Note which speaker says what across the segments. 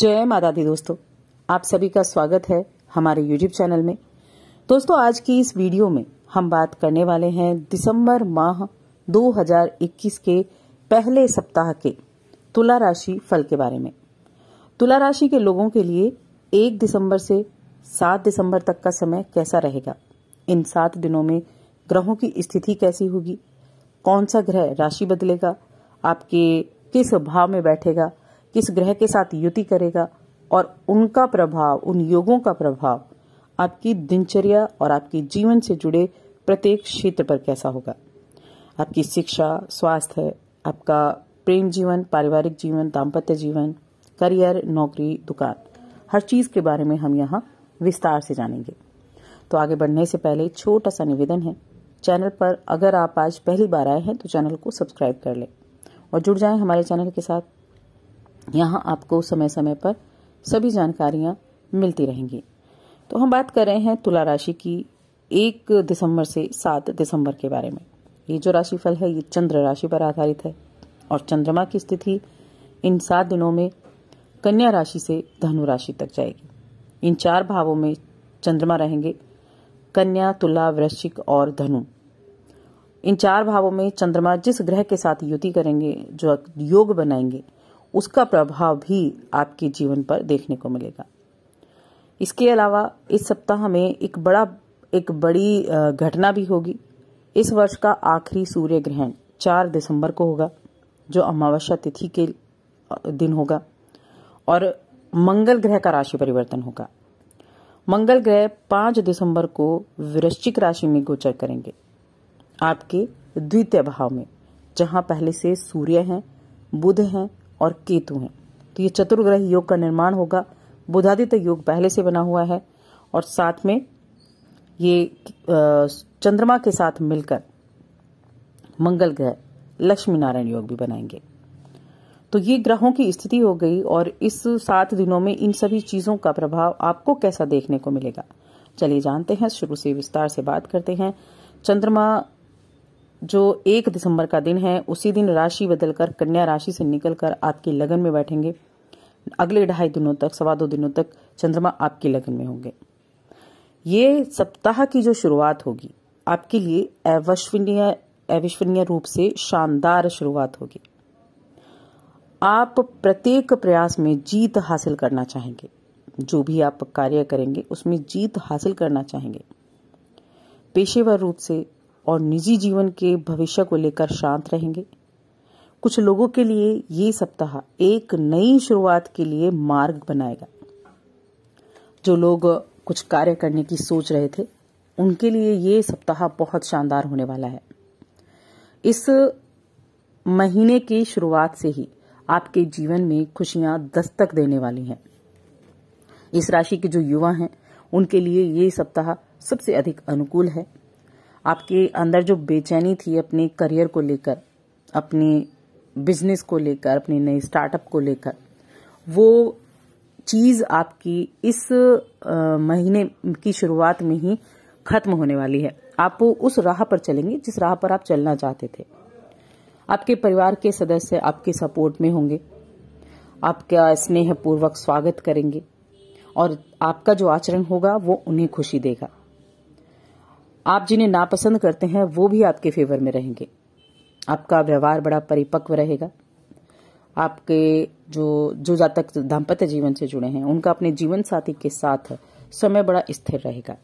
Speaker 1: जय माता दी दोस्तों आप सभी का स्वागत है हमारे यूट्यूब चैनल में दोस्तों आज की इस वीडियो में हम बात करने वाले हैं दिसंबर माह 2021 के पहले सप्ताह के तुला राशि फल के बारे में तुला राशि के लोगों के लिए एक दिसंबर से सात दिसंबर तक का समय कैसा रहेगा इन सात दिनों में ग्रहों की स्थिति कैसी होगी कौन सा ग्रह राशि बदलेगा आपके किस भाव में बैठेगा किस ग्रह के साथ युति करेगा और उनका प्रभाव उन योगों का प्रभाव आपकी दिनचर्या और आपके जीवन से जुड़े प्रत्येक क्षेत्र पर कैसा होगा आपकी शिक्षा स्वास्थ्य आपका प्रेम जीवन पारिवारिक जीवन दाम्पत्य जीवन करियर नौकरी दुकान हर चीज के बारे में हम यहाँ विस्तार से जानेंगे तो आगे बढ़ने से पहले छोटा सा निवेदन है चैनल पर अगर आप आज पहली बार आए हैं तो चैनल को सब्सक्राइब कर लें और जुड़ जाएं हमारे चैनल के साथ यहाँ आपको समय समय पर सभी जानकारियाँ मिलती रहेंगी तो हम बात कर रहे हैं तुला राशि की एक दिसंबर से सात दिसंबर के बारे में ये जो राशिफल है ये चंद्र राशि पर आधारित है और चंद्रमा की स्थिति इन सात दिनों में कन्या राशि से धनु राशि तक जाएगी इन चार भावों में चंद्रमा रहेंगे कन्या तुला वृश्चिक और धनु इन चार भावों में चंद्रमा जिस ग्रह के साथ युति करेंगे जो योग बनाएंगे उसका प्रभाव भी आपके जीवन पर देखने को मिलेगा इसके अलावा इस सप्ताह में एक बड़ा एक बड़ी घटना भी होगी इस वर्ष का आखिरी सूर्य ग्रहण चार दिसंबर को होगा जो अमावस्या तिथि के दिन होगा और मंगल ग्रह का राशि परिवर्तन होगा मंगल ग्रह पांच दिसंबर को वृश्चिक राशि में गोचर करेंगे आपके द्वितीय भाव में जहां पहले से सूर्य हैं बुध हैं और केतु हैं तो ये चतुर्ग्रह योग का निर्माण होगा बुधादित्य योग पहले से बना हुआ है और साथ में ये चंद्रमा के साथ मिलकर मंगल ग्रह लक्ष्मी नारायण योग भी बनाएंगे तो ये ग्रहों की स्थिति हो गई और इस सात दिनों में इन सभी चीजों का प्रभाव आपको कैसा देखने को मिलेगा चलिए जानते हैं शुरू से विस्तार से बात करते हैं चंद्रमा जो एक दिसंबर का दिन है उसी दिन राशि बदलकर कन्या राशि से निकलकर आपके लगन में बैठेंगे अगले ढाई दिनों तक सवा दो दिनों तक चंद्रमा आपके लगन में होंगे ये सप्ताह की जो शुरुआत होगी आपके लिए अविश्वनीय अविश्वनीय रूप से शानदार शुरुआत होगी आप प्रत्येक प्रयास में जीत हासिल करना चाहेंगे जो भी आप कार्य करेंगे उसमें जीत हासिल करना चाहेंगे पेशेवर रूप से और निजी जीवन के भविष्य को लेकर शांत रहेंगे कुछ लोगों के लिए ये सप्ताह एक नई शुरुआत के लिए मार्ग बनाएगा जो लोग कुछ कार्य करने की सोच रहे थे उनके लिए ये सप्ताह बहुत शानदार होने वाला है इस महीने की शुरुआत से ही आपके जीवन में खुशियां दस्तक देने वाली हैं इस राशि के जो युवा हैं उनके लिए ये सप्ताह सबसे अधिक अनुकूल है आपके अंदर जो बेचैनी थी अपने करियर को लेकर अपने बिजनेस को लेकर अपने नए स्टार्टअप को लेकर वो चीज़ आपकी इस महीने की शुरुआत में ही खत्म होने वाली है आप उस राह पर चलेंगे जिस राह पर आप चलना चाहते थे आपके परिवार के सदस्य आपके सपोर्ट में होंगे आपका स्नेहपूर्वक स्वागत करेंगे और आपका जो आचरण होगा वो उन्हें खुशी देगा आप जिन्हें नापसंद करते हैं वो भी आपके फेवर में रहेंगे आपका व्यवहार बड़ा परिपक्व रहेगा आपके जो जो जातक दाम्पत्य जीवन से जुड़े हैं उनका अपने जीवन साथी के साथ समय बड़ा स्थिर रहेगा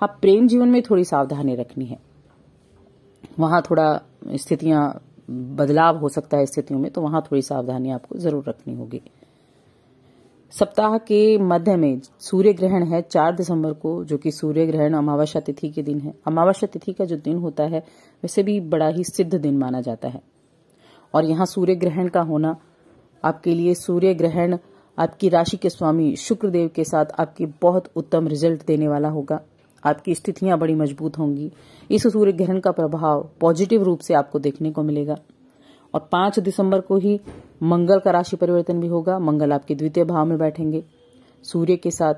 Speaker 1: हाँ प्रेम जीवन में थोड़ी सावधानी रखनी है वहां थोड़ा स्थितियां बदलाव हो सकता है स्थितियों में तो वहां थोड़ी सावधानी आपको जरूर रखनी होगी सप्ताह के मध्य में सूर्य ग्रहण है चार दिसंबर को जो कि सूर्य ग्रहण अमावस्या तिथि के दिन है अमावस्या तिथि का जो दिन होता है वैसे भी बड़ा ही सिद्ध दिन माना जाता है और यहाँ सूर्य ग्रहण का होना आपके लिए सूर्य ग्रहण आपकी राशि के स्वामी शुक्रदेव के साथ आपके बहुत उत्तम रिजल्ट देने वाला होगा आपकी स्थितियां बड़ी मजबूत होंगी इस सूर्य ग्रहण का प्रभाव पॉजिटिव रूप से आपको देखने को मिलेगा और पांच दिसंबर को ही मंगल का राशि परिवर्तन भी होगा मंगल आपके द्वितीय भाव में बैठेंगे सूर्य के साथ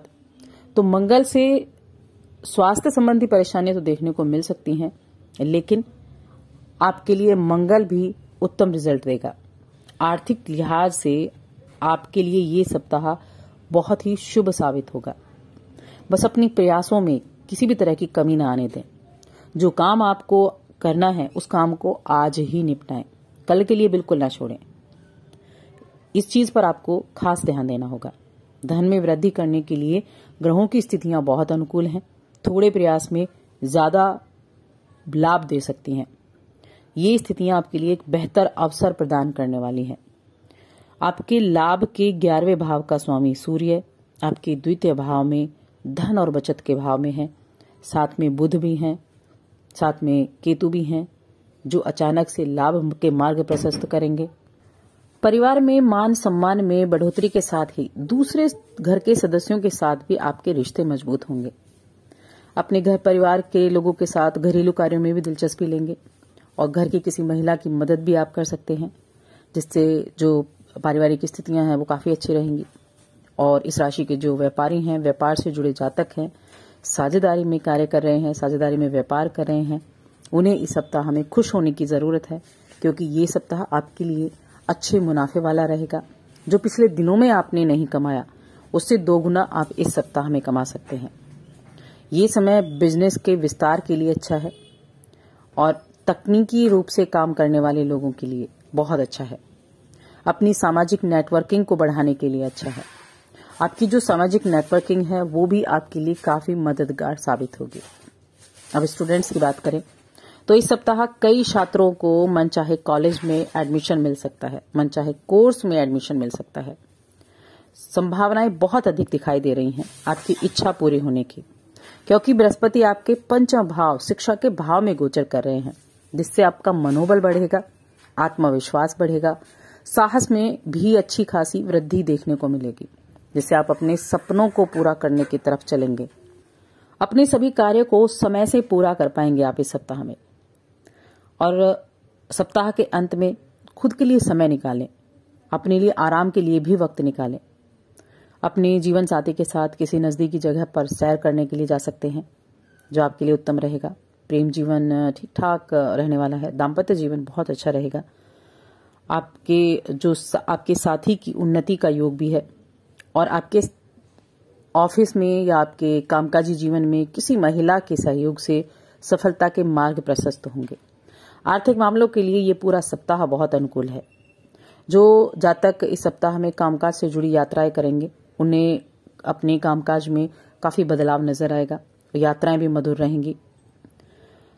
Speaker 1: तो मंगल से स्वास्थ्य संबंधी परेशानियां तो देखने को मिल सकती हैं लेकिन आपके लिए मंगल भी उत्तम रिजल्ट देगा आर्थिक लिहाज से आपके लिए ये सप्ताह बहुत ही शुभ साबित होगा बस अपने प्रयासों में किसी भी तरह की कमी ना आने दें जो काम आपको करना है उस काम को आज ही निपटाएं कल के लिए बिल्कुल ना छोड़ें इस चीज पर आपको खास ध्यान देना होगा धन में वृद्धि करने के लिए ग्रहों की स्थितियां बहुत अनुकूल हैं थोड़े प्रयास में ज्यादा लाभ दे सकती हैं ये स्थितियां आपके लिए एक बेहतर अवसर प्रदान करने वाली हैं आपके लाभ के ग्यारहवें भाव का स्वामी सूर्य आपके द्वितीय भाव में धन और बचत के भाव में है साथ में बुध भी हैं साथ में केतु भी हैं जो अचानक से लाभ के मार्ग प्रशस्त करेंगे परिवार में मान सम्मान में बढ़ोतरी के साथ ही दूसरे घर के सदस्यों के साथ भी आपके रिश्ते मजबूत होंगे अपने घर परिवार के लोगों के साथ घरेलू कार्यों में भी दिलचस्पी लेंगे और घर की किसी महिला की मदद भी आप कर सकते हैं जिससे जो पारिवारिक स्थितियां हैं वो काफी अच्छी रहेंगी और इस राशि के जो व्यापारी हैं व्यापार से जुड़े जातक हैं साझेदारी में कार्य कर रहे हैं साझेदारी में व्यापार कर रहे हैं उन्हें इस सप्ताह में खुश होने की जरूरत है क्योंकि ये सप्ताह आपके लिए अच्छे मुनाफे वाला रहेगा जो पिछले दिनों में आपने नहीं कमाया उससे दो गुना आप इस सप्ताह में कमा सकते हैं ये समय बिजनेस के विस्तार के लिए अच्छा है और तकनीकी रूप से काम करने वाले लोगों के लिए बहुत अच्छा है अपनी सामाजिक नेटवर्किंग को बढ़ाने के लिए अच्छा है आपकी जो सामाजिक नेटवर्किंग है वो भी आपके लिए काफी मददगार साबित होगी अब स्टूडेंट्स की बात करें तो इस सप्ताह कई छात्रों को मन चाहे कॉलेज में एडमिशन मिल सकता है मन चाहे कोर्स में एडमिशन मिल सकता है संभावनाएं बहुत अधिक दिखाई दे रही हैं आपकी इच्छा पूरी होने की क्योंकि बृहस्पति आपके पंचम भाव शिक्षा के भाव में गोचर कर रहे हैं जिससे आपका मनोबल बढ़ेगा आत्मविश्वास बढ़ेगा साहस में भी अच्छी खासी वृद्धि देखने को मिलेगी जिससे आप अपने सपनों को पूरा करने की तरफ चलेंगे अपने सभी कार्य को समय से पूरा कर पाएंगे आप इस सप्ताह में और सप्ताह के अंत में खुद के लिए समय निकालें अपने लिए आराम के लिए भी वक्त निकालें अपने जीवन साथी के साथ किसी नज़दीकी जगह पर सैर करने के लिए जा सकते हैं जो आपके लिए उत्तम रहेगा प्रेम जीवन ठीक ठाक रहने वाला है दाम्पत्य जीवन बहुत अच्छा रहेगा आपके जो आपके साथी की उन्नति का योग भी है और आपके ऑफिस में या आपके कामकाजी जीवन में किसी महिला के सहयोग से सफलता के मार्ग प्रशस्त होंगे आर्थिक मामलों के लिए ये पूरा सप्ताह बहुत अनुकूल है जो जातक इस सप्ताह में कामकाज से जुड़ी यात्राएं करेंगे उन्हें अपने कामकाज में काफी बदलाव नजर आएगा यात्राएं भी मधुर रहेंगी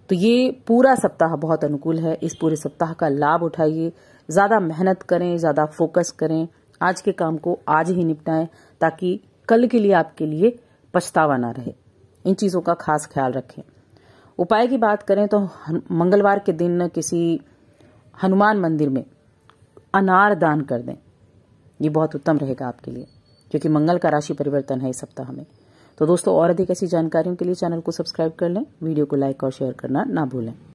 Speaker 1: तो ये पूरा सप्ताह बहुत अनुकूल है इस पूरे सप्ताह का लाभ उठाइए ज्यादा मेहनत करें ज्यादा फोकस करें आज के काम को आज ही निपटाएं ताकि कल के लिए आपके लिए पछतावा ना रहे इन चीजों का खास ख्याल रखें उपाय की बात करें तो मंगलवार के दिन किसी हनुमान मंदिर में अनार दान कर दें ये बहुत उत्तम रहेगा आपके लिए क्योंकि मंगल का राशि परिवर्तन है इस सप्ताह में तो दोस्तों और अधिक ऐसी जानकारियों के लिए चैनल को सब्सक्राइब कर लें वीडियो को लाइक और शेयर करना ना भूलें